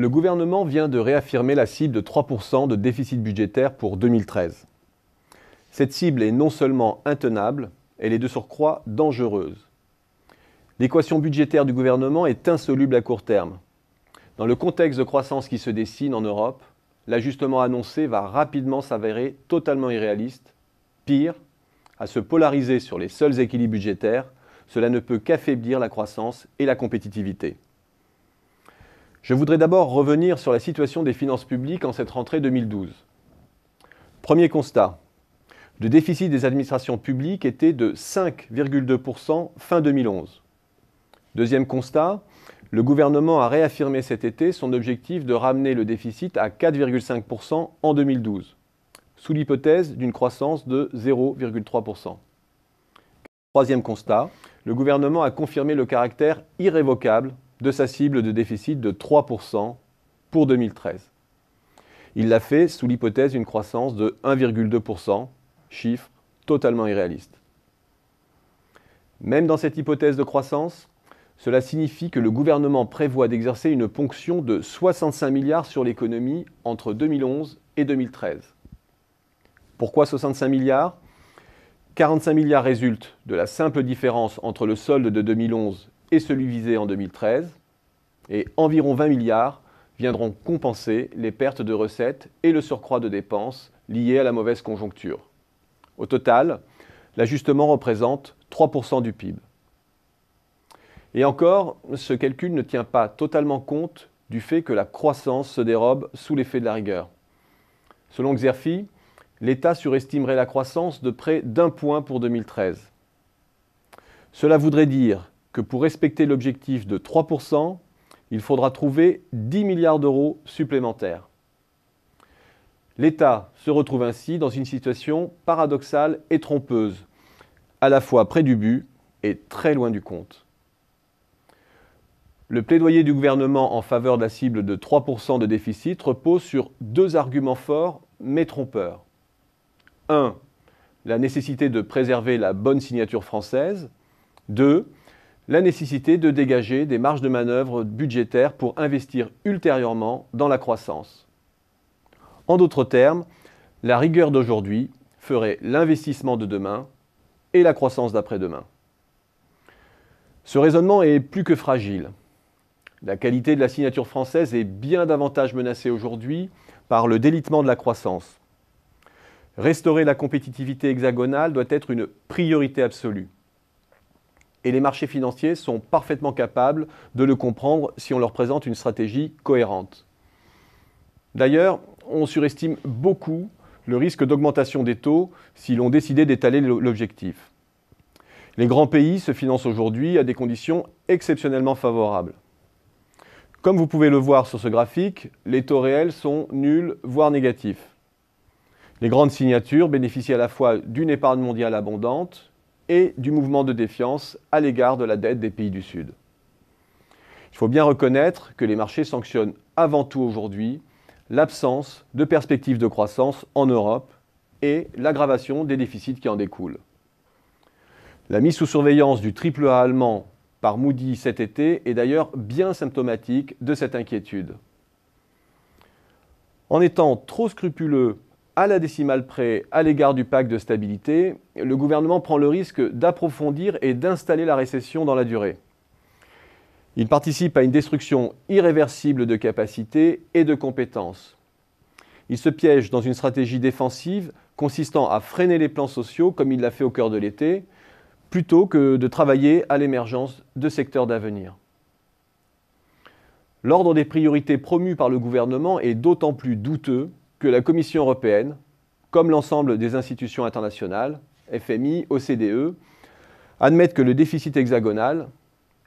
Le gouvernement vient de réaffirmer la cible de 3% de déficit budgétaire pour 2013. Cette cible est non seulement intenable, elle est de surcroît dangereuse. L'équation budgétaire du gouvernement est insoluble à court terme. Dans le contexte de croissance qui se dessine en Europe, l'ajustement annoncé va rapidement s'avérer totalement irréaliste. Pire, à se polariser sur les seuls équilibres budgétaires, cela ne peut qu'affaiblir la croissance et la compétitivité. Je voudrais d'abord revenir sur la situation des finances publiques en cette rentrée 2012. Premier constat, le déficit des administrations publiques était de 5,2% fin 2011. Deuxième constat, le gouvernement a réaffirmé cet été son objectif de ramener le déficit à 4,5% en 2012, sous l'hypothèse d'une croissance de 0,3%. Troisième constat, le gouvernement a confirmé le caractère irrévocable de sa cible de déficit de 3% pour 2013. Il l'a fait sous l'hypothèse d'une croissance de 1,2%, chiffre totalement irréaliste. Même dans cette hypothèse de croissance, cela signifie que le gouvernement prévoit d'exercer une ponction de 65 milliards sur l'économie entre 2011 et 2013. Pourquoi 65 milliards 45 milliards résultent de la simple différence entre le solde de 2011 et celui visé en 2013, et environ 20 milliards viendront compenser les pertes de recettes et le surcroît de dépenses liées à la mauvaise conjoncture. Au total, l'ajustement représente 3% du PIB. Et encore, ce calcul ne tient pas totalement compte du fait que la croissance se dérobe sous l'effet de la rigueur. Selon Xerfi, l'État surestimerait la croissance de près d'un point pour 2013. Cela voudrait dire pour respecter l'objectif de 3%, il faudra trouver 10 milliards d'euros supplémentaires. L'État se retrouve ainsi dans une situation paradoxale et trompeuse, à la fois près du but et très loin du compte. Le plaidoyer du gouvernement en faveur de la cible de 3% de déficit repose sur deux arguments forts mais trompeurs. 1. La nécessité de préserver la bonne signature française. 2 la nécessité de dégager des marges de manœuvre budgétaires pour investir ultérieurement dans la croissance. En d'autres termes, la rigueur d'aujourd'hui ferait l'investissement de demain et la croissance d'après-demain. Ce raisonnement est plus que fragile. La qualité de la signature française est bien davantage menacée aujourd'hui par le délitement de la croissance. Restaurer la compétitivité hexagonale doit être une priorité absolue. Et les marchés financiers sont parfaitement capables de le comprendre si on leur présente une stratégie cohérente. D'ailleurs, on surestime beaucoup le risque d'augmentation des taux si l'on décidait d'étaler l'objectif. Les grands pays se financent aujourd'hui à des conditions exceptionnellement favorables. Comme vous pouvez le voir sur ce graphique, les taux réels sont nuls, voire négatifs. Les grandes signatures bénéficient à la fois d'une épargne mondiale abondante, et du mouvement de défiance à l'égard de la dette des pays du Sud. Il faut bien reconnaître que les marchés sanctionnent avant tout aujourd'hui l'absence de perspectives de croissance en Europe et l'aggravation des déficits qui en découlent. La mise sous surveillance du triple A allemand par Moody cet été est d'ailleurs bien symptomatique de cette inquiétude. En étant trop scrupuleux à la décimale près, à l'égard du pacte de stabilité, le gouvernement prend le risque d'approfondir et d'installer la récession dans la durée. Il participe à une destruction irréversible de capacités et de compétences. Il se piège dans une stratégie défensive consistant à freiner les plans sociaux comme il l'a fait au cœur de l'été, plutôt que de travailler à l'émergence de secteurs d'avenir. L'ordre des priorités promues par le gouvernement est d'autant plus douteux que la Commission européenne, comme l'ensemble des institutions internationales, FMI, OCDE, admettent que le déficit hexagonal,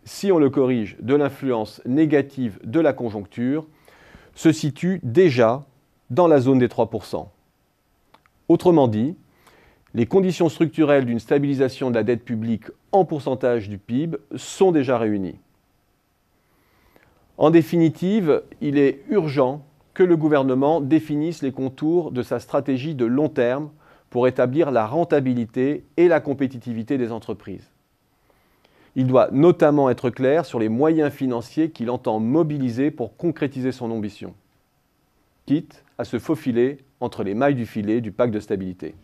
si on le corrige de l'influence négative de la conjoncture, se situe déjà dans la zone des 3%. Autrement dit, les conditions structurelles d'une stabilisation de la dette publique en pourcentage du PIB sont déjà réunies. En définitive, il est urgent que le gouvernement définisse les contours de sa stratégie de long terme pour établir la rentabilité et la compétitivité des entreprises. Il doit notamment être clair sur les moyens financiers qu'il entend mobiliser pour concrétiser son ambition, quitte à se faufiler entre les mailles du filet du pacte de stabilité.